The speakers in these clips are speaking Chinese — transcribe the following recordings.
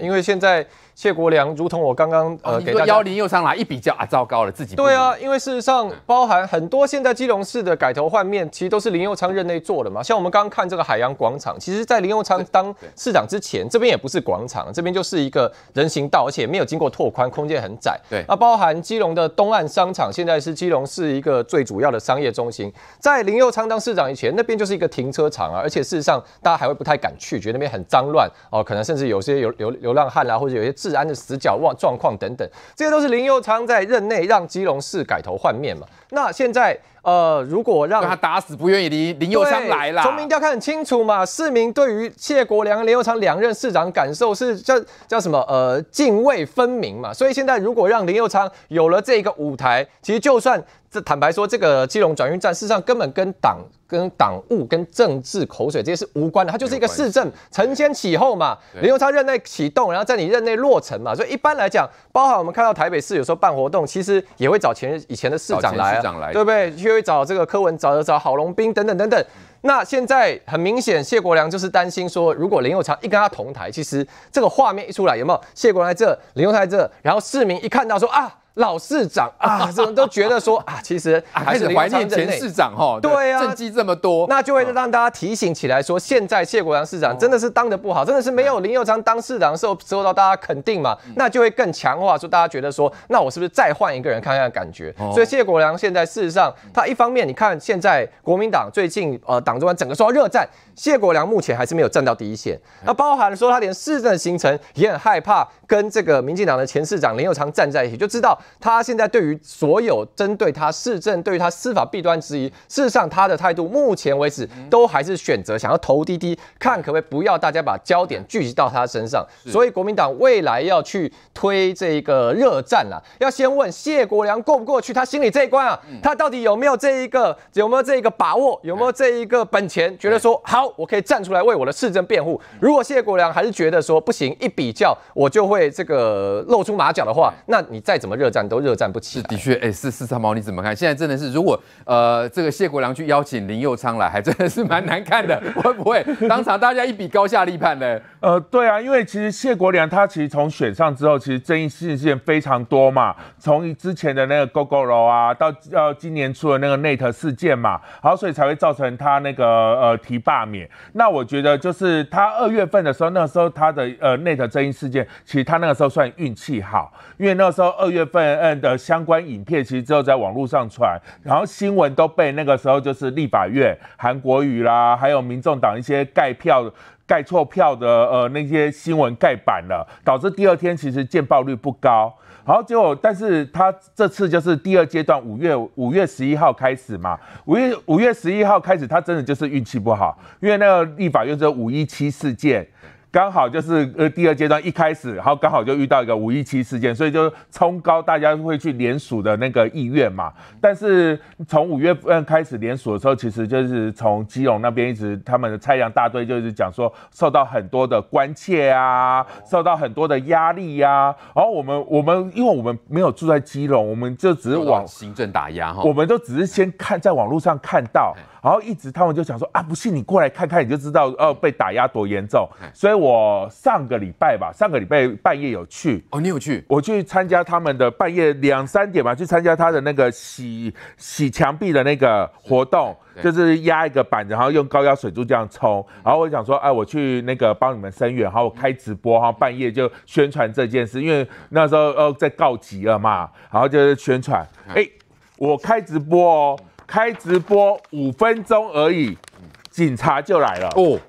因为现在谢国良，如同我刚刚呃，给个幺零六上来一比较啊，糟糕了，自己对啊，因为事实上包含很多现在基隆市的改头换面，其实都是林佑昌任内做的嘛。像我们刚刚看这个海洋广场，其实，在林佑昌当市长之前，这边也不是广场，这边就是一个人行道，而且没有经过拓宽，空间很窄。对，那包含基隆的东岸商场，现在是基隆市一个最主要的商业中心，在林佑昌当市长以前，那边就是一个停车场啊，而且事实上大家还会不太敢去，觉得那边很脏乱哦，可能甚至有些有有。流浪汉啦，或者有些治安的死角状状况等等，这些都是林佑昌在任内让基隆市改头换面嘛。那现在，呃，如果让他打死不愿意离 林佑昌来了，从民调看很清楚嘛，市民对于谢国良、林佑昌两任市长感受是叫叫什么？呃，泾渭分明嘛。所以现在如果让林佑昌有了这个舞台，其实就算。这坦白说，这个基隆转运站事实上根本跟党、跟党务、跟政治口水这些是无关的，它就是一个市政承先启后嘛。林宥昌任内启动，然后在你任内落成嘛。所以一般来讲，包含我们看到台北市有时候办活动，其实也会找前以前的市长来，对不对？就会找这个柯文，找找郝龙斌等等等等。那现在很明显，谢国梁就是担心说，如果林宥昌一跟他同台，其实这个画面一出来，有没有？谢国梁在这，林宥昌在这，然后市民一看到说啊。老市长啊，这种都觉得说啊，其实还是怀念前市长哈。对啊，政绩这么多，那就会让大家提醒起来说，现在谢国良市长真的是当的不好，真的是没有林佑昌当市长时候受到大家肯定嘛？那就会更强化说大家觉得说，那我是不是再换一个人看看感觉？所以谢国良现在事实上，他一方面你看现在国民党最近呃，党中央整个说热战，谢国良目前还是没有站到第一线。那包含说他连市政的行程也很害怕跟这个民进党的前市长林佑昌站在一起，就知道。他现在对于所有针对他市政、对于他司法弊端质疑，事实上他的态度目前为止都还是选择想要投滴滴，看可不可以不要大家把焦点聚集到他身上。所以国民党未来要去推这个热战啊，要先问谢国良过不过去，他心里这一关啊，他到底有没有这一个有没有这一个把握，有没有这一个本钱，觉得说好我可以站出来为我的市政辩护。如果谢国良还是觉得说不行，一比较我就会这个露出马脚的话，那你再怎么热。战都热战不起来，的确，哎，是是，三毛你怎么看？现在真的是，如果呃，这个谢国良去邀请林佑昌来，还真的是蛮难看的，会不会当场大家一笔高下立判呢？呃，对啊，因为其实谢国良他其实从选上之后，其实争议事件非常多嘛，从之前的那个 GoGo 楼啊，到到今年出的那个 Net 事件嘛，好，所以才会造成他那个呃提罢免。那我觉得就是他二月份的时候，那个时候他的呃 Net 争议事件，其实他那个时候算运气好，因为那时候二月份。嗯嗯的相关影片，其实只有在网络上传，然后新闻都被那个时候就是立法院韩国语啦，还有民众党一些盖票盖错票的呃那些新闻盖板了，导致第二天其实见报率不高。然后结果，但是他这次就是第二阶段，五月五月十一号开始嘛，五月五月十一号开始，他真的就是运气不好，因为那个立法院这五一七事件。刚好就是呃第二阶段一开始，然后刚好就遇到一个五一七事件，所以就冲高，大家会去联署的那个意愿嘛。但是从五月份开始联署的时候，其实就是从基隆那边一直他们的蔡阳大队就是讲说受到很多的关切啊，受到很多的压力呀。然后我们我们因为我们没有住在基隆，我们就只是往行政打压哈，我们就只是先看在网络上看到，然后一直他们就想说啊，不信你过来看看，你就知道呃被打压多严重。所以。我上个礼拜吧，上个礼拜半夜有去哦。你有去？我去参加他们的半夜两三点吧，去参加他的那个洗洗墙壁的那个活动，就是压一个板，然后用高压水柱这样冲。然后我想说，哎，我去那个帮你们声援，然后我开直播，然半夜就宣传这件事，因为那时候呃在告急了嘛，然后就是宣传。哎，我开直播哦，开直播五分钟而已，警察就来了哦。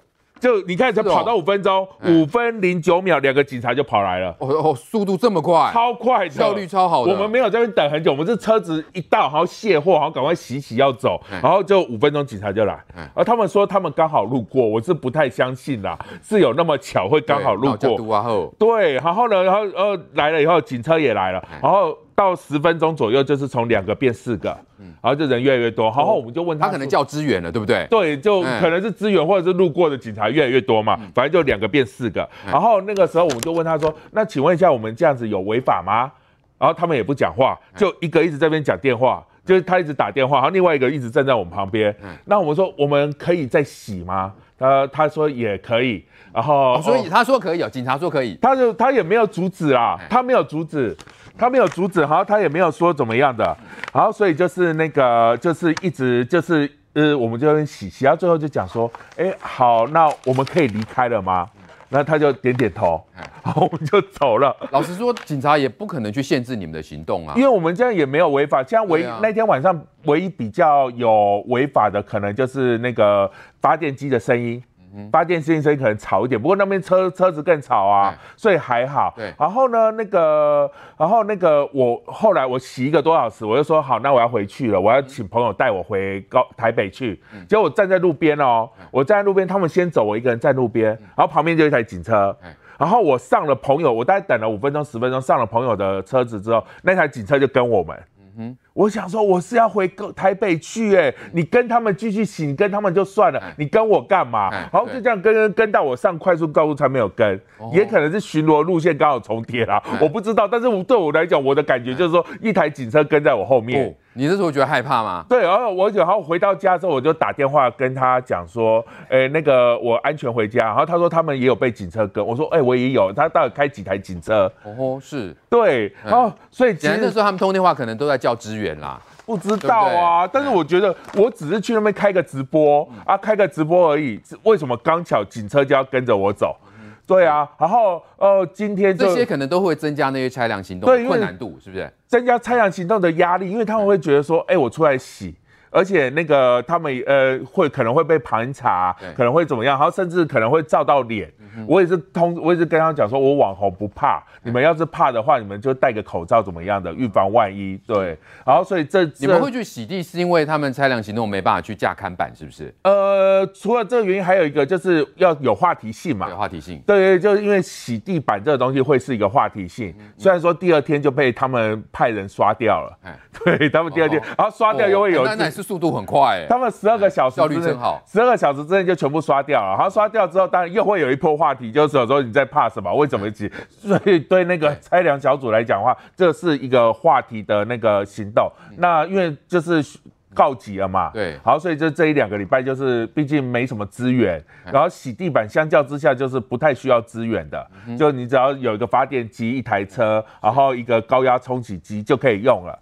就你看，才跑到五分钟，五分零九秒，两个警察就跑来了。哦哦，速度这么快，超快，效率超好。我们没有这边等很久，我们是车子一到，然后卸货，然后赶快洗洗要走，然后就五分钟警察就来。而他们说他们刚好路过，我是不太相信啦，是有那么巧会刚好路过。对，然后呢，然后呃来了以后，警车也来了，然后。到十分钟左右，就是从两个变四个，嗯，然后就人越来越多。然后我们就问他，可能叫支援了，对不对？对，就可能是支援，或者是路过的警察越来越多嘛。反正就两个变四个。然后那个时候，我们就问他说：“那请问一下，我们这样子有违法吗？”然后他们也不讲话，就一个一直在边讲电话，就是他一直打电话，然后另外一个一直站在我们旁边。那我们说我们可以再洗吗？他他说也可以。然后所以他说可以，有警察说可以，他就他也没有阻止啊，他没有阻止。他没有阻止，好，他也没有说怎么样的，好，所以就是那个，就是一直就是，呃，我们就洗洗到最后就讲说，哎，好，那我们可以离开了吗？那他就点点头，后我们就走了。老实说，警察也不可能去限制你们的行动啊，因为我们这样也没有违法。这在唯一那天晚上唯一比较有违法的，可能就是那个发电机的声音。八店自声音可能吵一点，不过那边车车子更吵啊，所以还好。对，然后呢，那个，然后那个，我后来我洗一个多小时，我就说好，那我要回去了，我要请朋友带我回高台北去。结果我站在路边哦，我站在路边，他们先走，我一个人在路边，然后旁边就一台警车。然后我上了朋友，我大概等了五分钟十分钟，上了朋友的车子之后，那台警车就跟我们。嗯哼。我想说，我是要回台北去哎，你跟他们继续行，跟他们就算了，你跟我干嘛？然后就这样跟跟跟到我上快速高速才没有跟，也可能是巡逻路线刚好重叠了，我不知道。但是对我来讲，我的感觉就是说，一台警车跟在我后面。你那时候觉得害怕吗？对，然后我然后回到家之后，我就打电话跟他讲说，哎，那个我安全回家。然后他说他们也有被警车跟，我说哎，我也有。他到底开几台警车？哦是对。然后所以其实那时候他们通电话可能都在叫支援啦，不知道啊。但是我觉得我只是去那边开个直播啊，开个直播而已，为什么刚巧警车就要跟着我走？对啊，然后呃，今天这些可能都会增加那些拆量行动困难度，是不是？增加拆量行动的压力，因为他们会觉得说，哎，我出来洗。而且那个他们呃会可能会被盘查，可能会怎么样？然后甚至可能会照到脸。我也是通，我也是跟他讲说，我网红不怕，你们要是怕的话，你们就戴个口罩怎么样的预防万一对。然后所以这你们会去洗地，是因为他们拆两行动没办法去架看板是不是？呃，除了这个原因，还有一个就是要有话题性嘛。有话题性。对对，就是因为洗地板这个东西会是一个话题性，虽然说第二天就被他们派人刷掉了。哎，对他们第二天，然后刷掉又会有。速度很快，他们十二个小时之内，十二个小时之内就全部刷掉了。然后刷掉之后，当然又会有一波话题，就是有时候你在怕什么，为什么急？所以对那个拆粮小组来讲的话，这是一个话题的那个行动。那因为就是告急了嘛，对。好，所以就这一两个礼拜，就是毕竟没什么资源，然后洗地板相较之下就是不太需要资源的，就你只要有一个发电机、一台车，然后一个高压冲洗机就可以用了。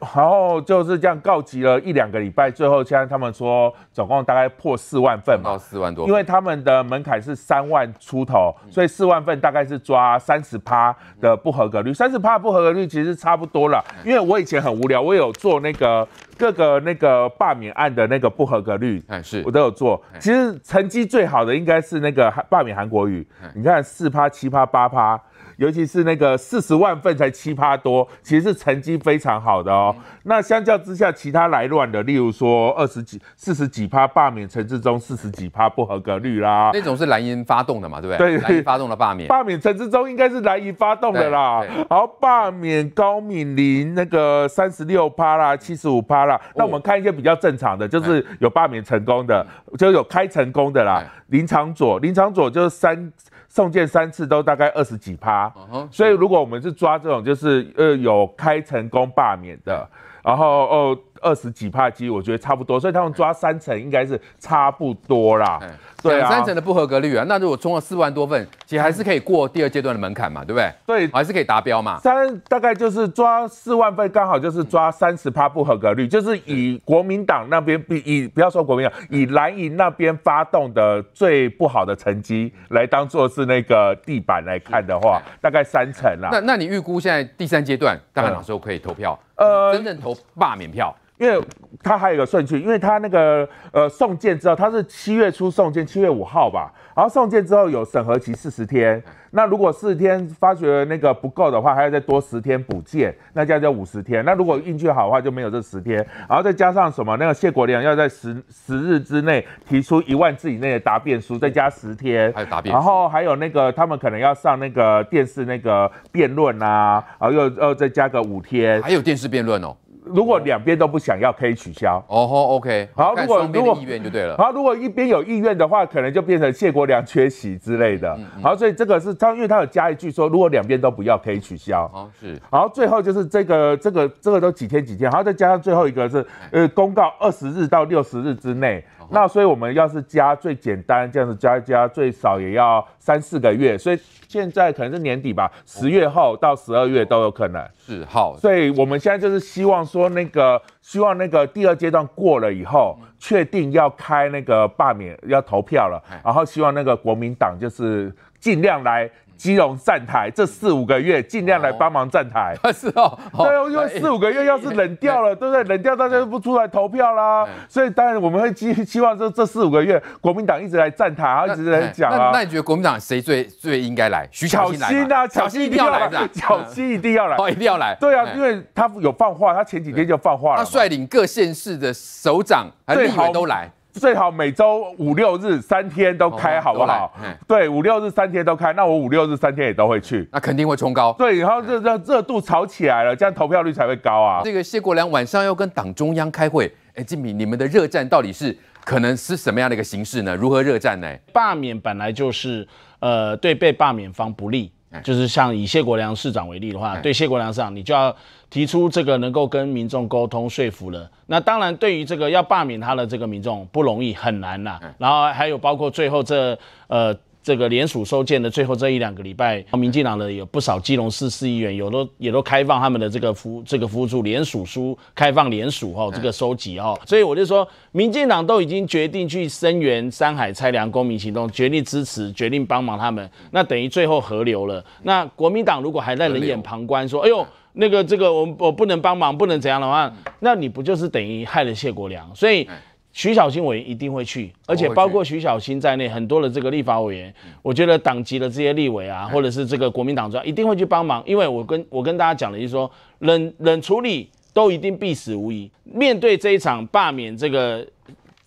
然后就是这样告急了一两个礼拜，最后现在他们说总共大概破四万份嘛，到四万多，因为他们的门槛是三万出头，所以四万份大概是抓三十趴的不合格率，三十趴不合格率其实差不多了。因为我以前很无聊，我有做那个各个那个罢免案的那个不合格率，是我都有做，其实成绩最好的应该是那个罢免韩国语，你看四趴、七趴、八趴。尤其是那个四十万份才七趴多，其实是成绩非常好的哦。那相较之下，其他来乱的，例如说二十几、四十几趴罢免陈志忠，四十几趴不合格率啦，那种是蓝营发动的嘛，对不对？对，蓝营发动的罢免。罢免陈志忠应该是蓝营发动的啦。好，罢免高敏玲那个三十六趴啦，七十五趴啦。那我们看一些比较正常的，就是有罢免成功的，就有开成功的啦。林长佐，林长佐就是三。送件三次都大概二十几趴，所以如果我们是抓这种，就是呃有开成功罢免的，然后哦。二十几趴机，我觉得差不多，所以他们抓三层应该是差不多啦。对啊，三层的不合格率啊，那如果充了四万多份，其实还是可以过第二阶段的门槛嘛，对不对？对，还是可以达标嘛。三大概就是抓四万份，刚好就是抓三十趴不合格率，就是以国民党那边比，以不要说国民党，以蓝营那边发动的最不好的成绩来当做是那个地板来看的话，大概三层啦。那那你预估现在第三阶段，大概哪时候可以投票？呃，真正投罢免票。因为他还有一个顺序，因为他那个呃送件之后，他是七月初送件，七月五号吧，然后送件之后有审核期四十天，那如果四十天发觉那个不够的话，还要再多十天补件，那样就五十天。那如果运气好的话，就没有这十天，然后再加上什么那个谢国梁要在十十日之内提出一万字以内的答辩书，再加十天，还有答辩，然后还有那个他们可能要上那个电视那个辩论啊，然后又又再加个五天，还有电视辩论哦。如果两边都不想要，可以取消。哦吼，OK。好，如果如果意愿就对了。好，如果一边有意愿的话，可能就变成谢国良缺席之类的。好，所以这个是他，因为他有加一句说，如果两边都不要，可以取消。哦，是。好，最后就是这个这个这个都几天几天，然后再加上最后一个是，呃，公告二十日到六十日之内。那所以，我们要是加最简单这样子加一加，最少也要三四个月。所以现在可能是年底吧，十月后到十二月都有可能。是好，所以我们现在就是希望说，那个希望那个第二阶段过了以后，确定要开那个罢免要投票了，然后希望那个国民党就是尽量来。基隆站台这四五个月，尽量来帮忙站台。是哦，对，因为四五个月要是冷掉了，对不对？冷掉大家就不出来投票啦。所以当然我们会期期望这这四五个月，国民党一直来站台，然后一直来讲。啊。那你觉得国民党谁最最应该来？徐心来。小心啊，小心一定要来，小心一定要来，一定要来。对啊，因为他有放话，他前几天就放话了，他率领各县市的首长和议都来。最好每周五六日三天都开，好不好？对，五六日三天都开，那我五六日三天也都会去，那肯定会冲高。对，然后热热热度炒起来了，这样投票率才会高啊。这个谢国良晚上要跟党中央开会，哎，静敏，你们的热战到底是可能是什么样的一个形式呢？如何热战呢？罢免本来就是，呃，对被罢免方不利。就是像以谢国良市长为例的话，对谢国良市长，你就要提出这个能够跟民众沟通说服了。那当然，对于这个要罢免他的这个民众，不容易，很难呐。然后还有包括最后这呃。这个联署收件的最后这一两个礼拜，民进党的有不少基隆市市议员，有都也都开放他们的这个服这个服务处联署书，开放联署哈，这个收集哈。所以我就说，民进党都已经决定去声援山海拆粮公民行动，决定支持，决定帮忙他们。那等于最后合流了。那国民党如果还在冷眼旁观，说哎呦那个这个我我不能帮忙，不能怎样的话，那你不就是等于害了谢国良？所以。徐小新委员一定会去，而且包括徐小新在内，很多的这个立法委员，我觉得党籍的这些立委啊，或者是这个国民党中一定会去帮忙。因为我跟我跟大家讲的就是说，冷冷处理都一定必死无疑。面对这一场罢免这个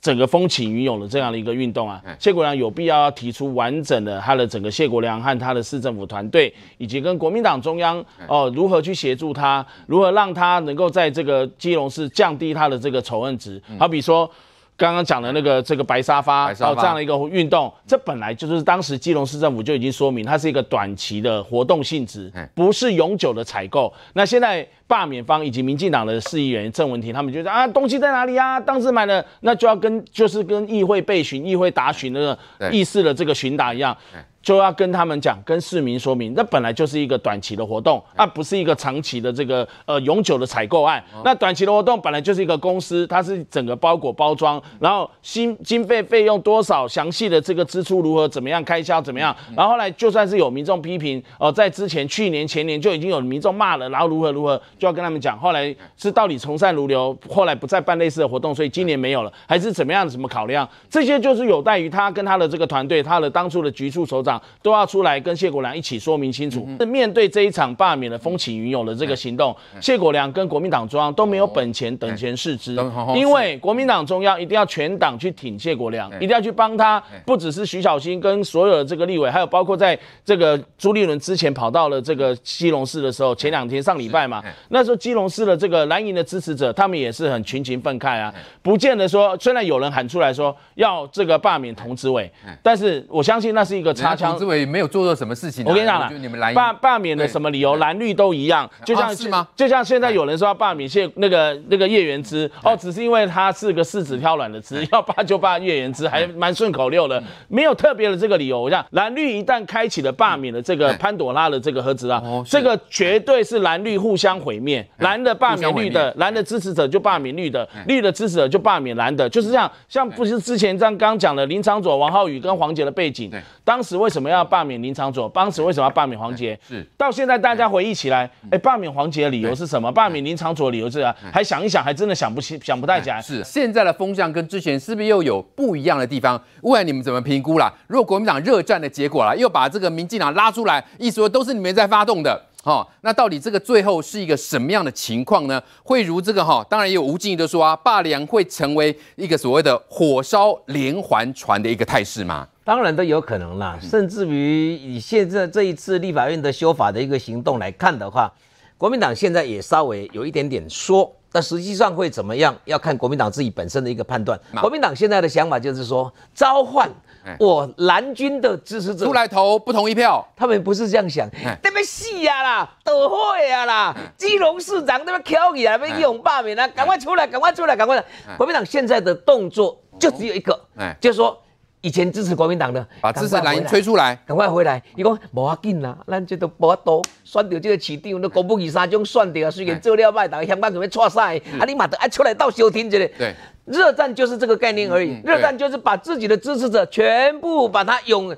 整个风起云涌的这样的一个运动啊，谢国良有必要要提出完整的他的整个谢国良和他的市政府团队，以及跟国民党中央哦，如何去协助他，如何让他能够在这个基隆市降低他的这个仇恨值，好比说。刚刚讲的那个这个白沙发，哦，这样的一个运动，这本来就是当时基隆市政府就已经说明，它是一个短期的活动性质，不是永久的采购。那现在罢免方以及民进党的市议员郑文婷他们就得啊，东西在哪里啊？当时买的，那就要跟就是跟议会备询、议会答询那个议事的这个询答一样。就要跟他们讲，跟市民说明，那本来就是一个短期的活动，那不是一个长期的这个呃永久的采购案。那短期的活动本来就是一个公司，它是整个包裹包装，然后新经费费用多少，详细的这个支出如何，怎么样开销怎么样。然后后来就算是有民众批评哦，在之前去年前年就已经有民众骂了，然后如何如何，就要跟他们讲。后来是到底从善如流，后来不再办类似的活动，所以今年没有了，还是怎么样怎么考量？这些就是有待于他跟他的这个团队，他的当初的局处首长。都要出来跟谢国良一起说明清楚。是面对这一场罢免的风起云涌的这个行动，谢国良跟国民党中央都没有本钱等闲视之，因为国民党中央一定要全党去挺谢国良，一定要去帮他，不只是徐小新跟所有的这个立委，还有包括在这个朱立伦之前跑到了这个基隆市的时候，前两天上礼拜嘛，那时候基隆市的这个蓝营的支持者，他们也是很群情愤慨啊，不见得说虽然有人喊出来说要这个罢免童子伟，但是我相信那是一个差距。张志伟没有做错什么事情，我跟你讲了，你们蓝罢罢免的什么理由，蓝绿都一样，就像是吗？就像现在有人说要罢免谢那个那个叶元之哦，只是因为他是个柿子挑软的吃，要罢就罢叶元之，还蛮顺口溜的，没有特别的这个理由。我想蓝绿一旦开启了罢免的这个潘朵拉的这个盒子啊，这个绝对是蓝绿互相毁灭，蓝的罢免绿的，蓝的支持者就罢免绿的，绿的支持者就罢免蓝的，就是这样。像不是之前这样刚讲的林长佐、王浩宇跟黄杰的背景，对，当时为。为什么要罢免林长佐？当时为什么要罢免黄杰？是到现在大家回忆起来，哎，罢免黄杰的理由是什么？罢免林长佐的理由是啊，还想一想，还真的想不起，想不太起来。是现在的风向跟之前是不是又有不一样的地方？问你们怎么评估啦？如果国民党热战的结果啦，又把这个民进党拉出来，意思说都是你们在发动的，哦，那到底这个最后是一个什么样的情况呢？会如这个哈？当然也有吴静怡都说啊，罢联会成为一个所谓的火烧连环船的一个态势吗？当然都有可能啦，甚至于以现在这一次立法院的修法的一个行动来看的话，国民党现在也稍微有一点点说，但实际上会怎么样要看国民党自己本身的一个判断。国民党现在的想法就是说，召唤我蓝军的支持者出来投不同意票，他们不是这样想。那边起呀啦，都会呀啦，基隆市长那边起议啊，被用罢免啊，赶快出来，赶快出来，赶快！国民党现在的动作就只有一个，就是说。以前支持国民党的，把支持蓝营吹出来，赶快回来。你讲无要紧啦，咱这都无阿多，选掉这个起点，那公布一三就选掉啊。虽然资料败倒，香港准备挫赛，啊，立马得爱出来倒休听这里。对，热战就是这个概念而已。热战就是把自己的支持者全部把他涌，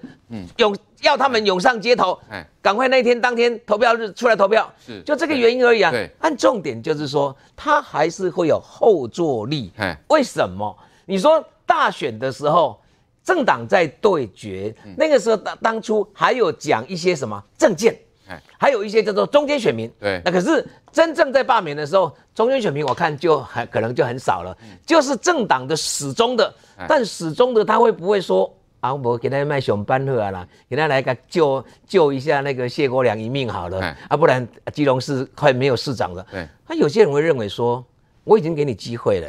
涌要他们涌上街头，赶快那天当天投票日出来投票，是就这个原因而已啊。按重点就是说，他还是会有后坐力。为什么？你说大选的时候。政党在对决，那个时候当当初还有讲一些什么政见，还有一些叫做中间选民。对，那可是真正在罢免的时候，中间选民我看就还可能就很少了。就是政党的始终的，但始终的他会不会说，啊，我给他卖熊班赫啊啦，给他来个救救一下那个谢国良一命好了，啊不然基隆市快没有市长了。对，他有些人会认为说，我已经给你机会了。